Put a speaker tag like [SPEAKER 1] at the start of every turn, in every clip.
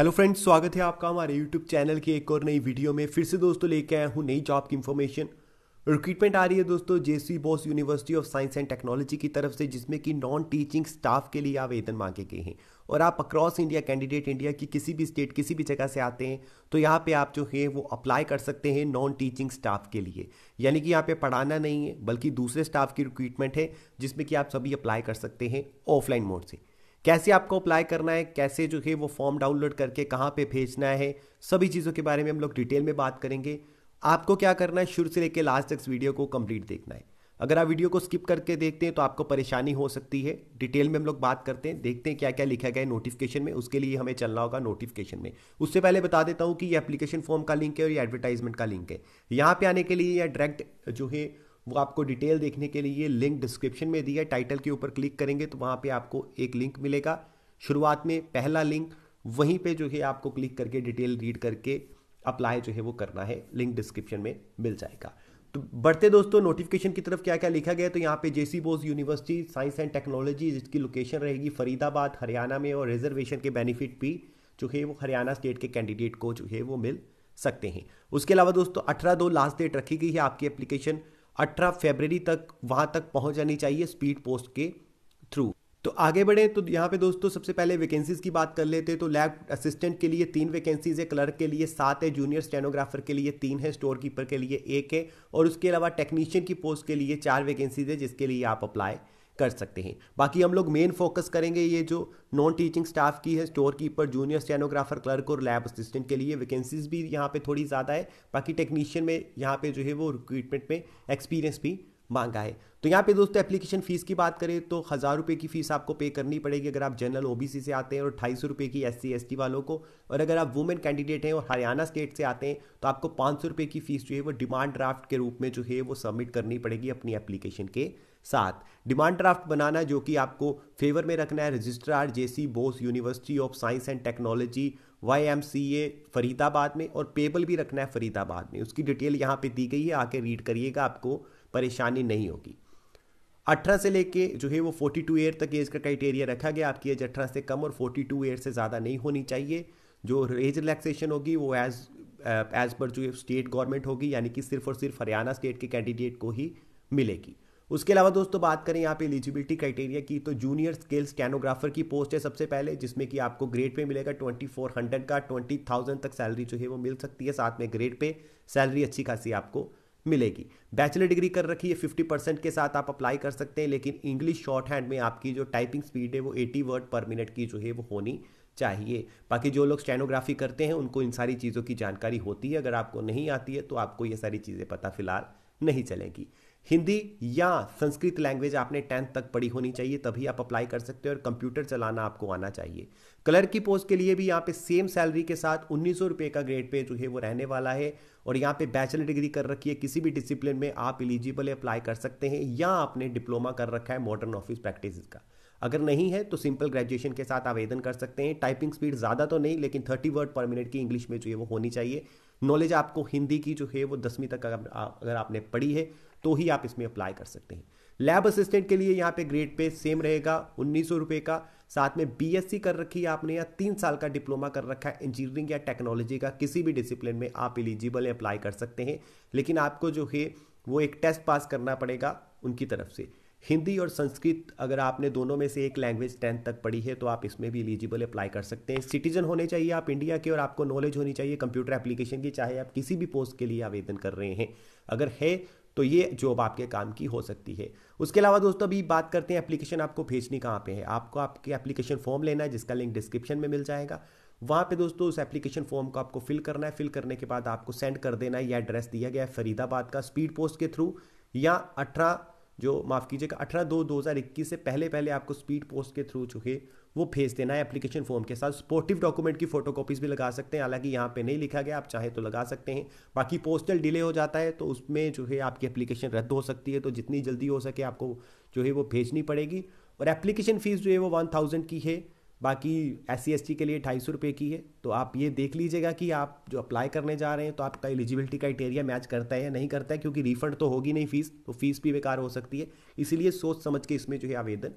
[SPEAKER 1] hello friends स्वागत है आपका हमारे यूट्यूब चैनल के एक और नई वीडियो में फिर से दोस्तों लेके आया हूँ नई जॉब की इन्फॉर्मेशन रिक्रूटमेंट आ रही है दोस्तों J C Bose university of science and technology की तरफ से जिसमें कि नॉन टीचिंग स्टाफ के लिए आवेदन मांगे गए हैं और आप अक्रॉस इंडिया कैंडिडेट इंडिया की किसी भी स्टेट किसी भी जगह से आते हैं तो यहाँ पे आप जो है वो अप्लाई कर सकते हैं नॉन टीचिंग स्टाफ के लिए यानी कि यहाँ पे पढ़ाना नहीं है बल्कि दूसरे स्टाफ की रिक्रूटमेंट है जिसमें कि आप सभी अप्लाई कर सकते हैं ऑफलाइन मोड से कैसे आपको अप्लाई करना है कैसे जो है वो फॉर्म डाउनलोड करके कहाँ पे भेजना है सभी चीज़ों के बारे में हम लोग डिटेल में बात करेंगे आपको क्या करना है शुरू से लेकर लास्ट तक वीडियो को कंप्लीट देखना है अगर आप वीडियो को स्किप करके देखते हैं तो आपको परेशानी हो सकती है डिटेल में हम लोग बात करते हैं देखते हैं क्या क्या लिखा गया है नोटिफिकेशन में उसके लिए हमें चलना होगा नोटिफिकेशन में उससे पहले बता देता हूँ कि ये एप्लीकेशन फॉर्म का लिंक है और ये एडवर्टाइजमेंट का लिंक है यहाँ पे आने के लिए या डायरेक्ट जो है वो आपको डिटेल देखने के लिए लिंक डिस्क्रिप्शन में दी है टाइटल के ऊपर क्लिक करेंगे तो वहाँ पे आपको एक लिंक मिलेगा शुरुआत में पहला लिंक वहीं पे जो है आपको क्लिक करके डिटेल रीड करके अप्लाई जो है वो करना है लिंक डिस्क्रिप्शन में मिल जाएगा तो बढ़ते दोस्तों नोटिफिकेशन की तरफ क्या क्या लिखा गया तो यहाँ पे J C Bose university science and technology जिसकी लोकेशन रहेगी फरीदाबाद हरियाणा में और रिजर्वेशन के बेनिफिट भी जो है वो हरियाणा स्टेट के कैंडिडेट को जो है वो मिल सकते हैं उसके अलावा दोस्तों अठारह दो लास्ट डेट रखी गई है आपकी एप्लीकेशन अठारह फेबररी तक वहाँ तक पहुँच जानी चाहिए स्पीड पोस्ट के थ्रू तो आगे बढ़े तो यहाँ पे दोस्तों सबसे पहले वैकेंसीज़ की बात कर लेते हैं तो लैब असिस्टेंट के लिए तीन वैकेंसीज है क्लर्क के लिए सात है जूनियर स्टेनोग्राफर के लिए तीन है स्टोर कीपर के लिए एक है और उसके अलावा टेक्नीशियन की पोस्ट के लिए चार वैकेंसीज है जिसके लिए आप अप्लाई कर सकते हैं बाकी हम लोग मेन फोकस करेंगे ये जो नॉन टीचिंग स्टाफ की है storekeeper junior stenographer clerk और लैब असिस्टेंट के लिए वैकेंसीज भी यहाँ पे थोड़ी ज़्यादा है बाकी टेक्नीशियन में यहाँ पे जो है वो रिक्रूटमेंट में एक्सपीरियंस भी मांगा है तो यहाँ पे दोस्तों एप्लीकेशन फीस की बात करें तो हज़ार रुपये की फीस आपको पे करनी पड़ेगी अगर आप जनरल ओबीसी से आते हैं और ढाई सौ रुपये की एस सी वालों को और अगर आप वुमेन कैंडिडेट हैं और हरियाणा स्टेट से आते हैं तो आपको पाँच सौ रुपये की फीस जो है वो डिमांड ड्राफ्ट के रूप में जो है वो सबमिट करनी पड़ेगी अपनी एप्लीकेशन के सात डिमांड ड्राफ्ट बनाना जो कि आपको फेवर में रखना है registrar J C Bose university of science and technology Y M C A Faridabad में और पेबल भी रखना है फरीदाबाद में उसकी डिटेल यहाँ पे दी गई है आके रीड करिएगा आपको परेशानी नहीं होगी अठारह से लेके जो है वो फोर्टी टू ईयर तक एज का क्राइटेरिया रखा गया आपकी एज अठारह से कम और फोर्टी टू ईयर से ज़्यादा नहीं होनी चाहिए जो एज रिलैक्सेशन होगी वो एज एज पर जो स्टेट गवर्नमेंट होगी यानी कि सिर्फ और सिर्फ हरियाणा स्टेट के कैंडिडेट को ही मिलेगी उसके अलावा दोस्तों बात करें यहाँ पे एलिजिबिलिटी क्राइटेरिया की तो जूनियर स्केल स्टेनोग्राफर की पोस्ट है सबसे पहले जिसमें कि आपको ग्रेड पे मिलेगा ट्वेंटी फोर हंड्रेड का ट्वेंटी थाउजेंड तक सैलरी जो है वो मिल सकती है साथ में ग्रेड पे सैलरी अच्छी खासी आपको मिलेगी बैचलर डिग्री कर रखी है फिफ्टी परसेंट के साथ आप अप्लाई कर सकते हैं लेकिन इंग्लिश शॉर्ट हैंड में आपकी जो टाइपिंग स्पीड है वो एटी वर्ड पर मिनट की जो है वो होनी चाहिए बाकी जो लोग स्टेनोग्राफी करते हैं उनको इन सारी चीज़ों की जानकारी होती है अगर आपको नहीं आती है तो आपको ये सारी चीज़ें पता फिलहाल नहीं चलेगी हिंदी या संस्कृत लैंग्वेज आपने टेंथ तक पढ़ी होनी चाहिए तभी आप अप्लाई कर सकते हो और कंप्यूटर चलाना आपको आना चाहिए कलर की पोस्ट के लिए भी यहाँ पे सेम सैलरी के साथ उन्नीस सौ रुपये का ग्रेड पे जो है वो रहने वाला है और यहाँ पे बैचलर डिग्री कर रखी है किसी भी डिसिप्लिन में आप एलिजिबल अप्लाई कर सकते हैं या आपने डिप्लोमा कर रखा है मॉडर्न ऑफिस प्रैक्टिस का अगर नहीं है तो सिंपल ग्रेजुएशन के साथ आवेदन कर सकते हैं टाइपिंग स्पीड ज़्यादा तो नहीं लेकिन थर्टी वर्ड पर मिनट की इंग्लिश में जो है वो होनी चाहिए नॉलेज आपको हिंदी की जो है वो दसवीं तक अगर आपने पढ़ी है तो ही आप इसमें अप्लाई कर सकते हैं लैब असिस्टेंट के लिए यहाँ पे ग्रेड पे सेम रहेगा उन्नीस सौ रुपये का साथ में बीएससी कर रखी है आपने या तीन साल का डिप्लोमा कर रखा है इंजीनियरिंग या टेक्नोलॉजी का किसी भी डिसिप्लिन में आप एलिजिबल है अप्लाई कर सकते हैं लेकिन आपको जो है वो एक टेस्ट पास करना पड़ेगा उनकी तरफ से हिंदी और संस्कृत अगर आपने दोनों में से एक लैंग्वेज टेंथ तक पढ़ी है तो आप इसमें भी एलिजिबल अप्लाई कर सकते हैं सिटीजन होने चाहिए आप इंडिया के और आपको नॉलेज होनी चाहिए कंप्यूटर एप्लीकेशन की चाहे आप किसी भी पोस्ट के लिए आवेदन कर रहे हैं अगर है तो ये जॉब आपके काम की हो सकती है उसके अलावा दोस्तों अभी बात करते हैं एप्लीकेशन आपको भेजनी कहाँ पे है आपको आपके एप्लीकेशन फॉर्म लेना है जिसका लिंक डिस्क्रिप्शन में मिल जाएगा वहाँ पे दोस्तों उस एप्लीकेशन फॉर्म को आपको फिल करना है फिल करने के बाद आपको सेंड कर देना है यह एड्रेस दिया गया है फरीदाबाद का स्पीड पोस्ट के थ्रू या अठारह जो माफ़ कीजिएगा अठारह दो दो हज़ार इक्कीस से पहले पहले आपको स्पीड पोस्ट के थ्रू चुके वो भेज देना है एप्लीकेशन फॉर्म के साथ स्पोर्टिव डॉक्यूमेंट की फोटो भी लगा सकते हैं हालांकि यहाँ पे नहीं लिखा गया आप चाहे तो लगा सकते हैं बाकी पोस्टल डिले हो जाता है तो उसमें जो है आपकी एप्लीकेशन रद्द हो सकती है तो जितनी जल्दी हो सके आपको जो है वो भेजनी पड़ेगी और एप्लीकेशन फ़ीस जो है वो वन थाउजेंड की है बाकी एस सी एस टी के लिए ढाई सौ रुपये की है तो आप ये देख लीजिएगा कि आप जो अप्लाई करने जा रहे हैं तो आपका एलिजिबिलिटी क्राइटेरिया मैच करता है या नहीं करता है क्योंकि रिफंड तो होगी नहीं फीस तो फीस भी बेकार हो सकती है इसीलिए सोच समझ के इसमें जो है आवेदन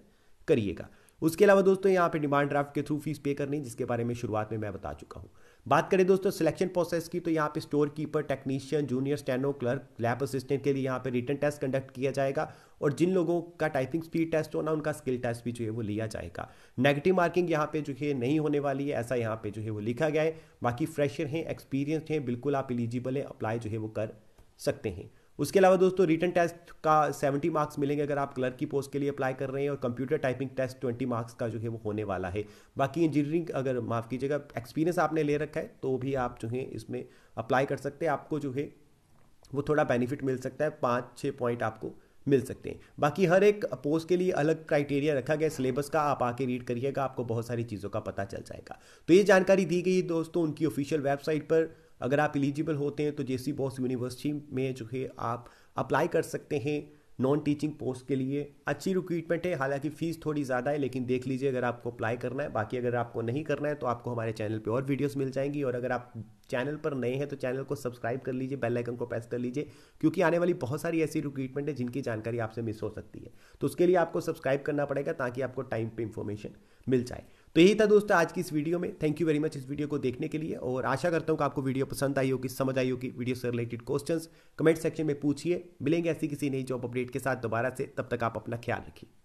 [SPEAKER 1] करिएगा उसके अलावा दोस्तों यहाँ पे डिमांड ड्राफ्ट के थ्रू फीस पे करनी जिसके बारे में शुरुआत में मैं बता चुका हूँ बात करें दोस्तों सिलेक्शन प्रोसेस की तो यहाँ पे storekeeper technician junior steno clerk lab assistant के लिए यहाँ पे रिटर्न टेस्ट कंडक्ट किया जाएगा और जिन लोगों का टाइपिंग स्पीड टेस्ट होना उनका स्किल टेस्ट भी जो है वो लिया जाएगा नेगेटिव मार्किंग यहाँ पे जो है नहीं होने वाली है ऐसा यहाँ पे जो है वो लिखा गया है बाकी फ्रेशर हैं एक्सपीरियंस हैं बिल्कुल आप एलिजिबल हैं अप्लाई जो है वो कर सकते हैं उसके अलावा दोस्तों रिटर्न टेस्ट का 70 मार्क्स मिलेंगे अगर आप क्लर्क की पोस्ट के लिए अप्लाई कर रहे हैं और कंप्यूटर टाइपिंग टेस्ट 20 मार्क्स का जो है वो होने वाला है बाकी इंजीनियरिंग अगर माफ़ कीजिएगा एक्सपीरियंस आपने ले रखा है तो भी आप जो है इसमें अप्लाई कर सकते हैं आपको जो है वो थोड़ा बेनिफिट मिल सकता है पाँच छः पॉइंट आपको मिल सकते हैं बाकी हर एक पोस्ट के लिए अलग क्राइटेरिया रखा गया सिलेबस का आप आके रीड करिएगा आपको बहुत सारी चीज़ों का पता चल जाएगा तो ये जानकारी दी गई दोस्तों उनकी ऑफिशियल वेबसाइट पर अगर आप एलिजिबल होते हैं तो जे सी बॉस यूनिवर्सिटी में जो है आप अप्लाई कर सकते हैं नॉन टीचिंग पोस्ट के लिए अच्छी रिक्रूटमेंट है हालांकि फ़ीस थोड़ी ज़्यादा है लेकिन देख लीजिए अगर आपको अप्लाई करना है बाकी अगर आपको नहीं करना है तो आपको हमारे चैनल पे और वीडियोस मिल जाएंगी और अगर आप चैनल पर नए हैं तो चैनल को सब्सक्राइब कर लीजिए बेल आइकन को प्रेस कर लीजिए क्योंकि आने वाली बहुत सारी ऐसी रिक्रूटमेंट है जिनकी जानकारी आपसे मिस हो सकती है तो उसके लिए आपको सब्सक्राइब करना पड़ेगा ताकि आपको टाइम पर इंफॉर्मेशन मिल जाए तो यही था दोस्तों आज की इस वीडियो में थैंक यू वेरी मच इस वीडियो को देखने के लिए और आशा करता हूँ कि आपको वीडियो पसंद आई होगी समझ आई होगी वीडियो से रिलेटेड क्वेश्चन कमेंट सेक्शन में पूछिए मिलेंगे ऐसी किसी नई जॉब अपडेट के साथ दोबारा से तब तक आप अपना ख्याल रखिए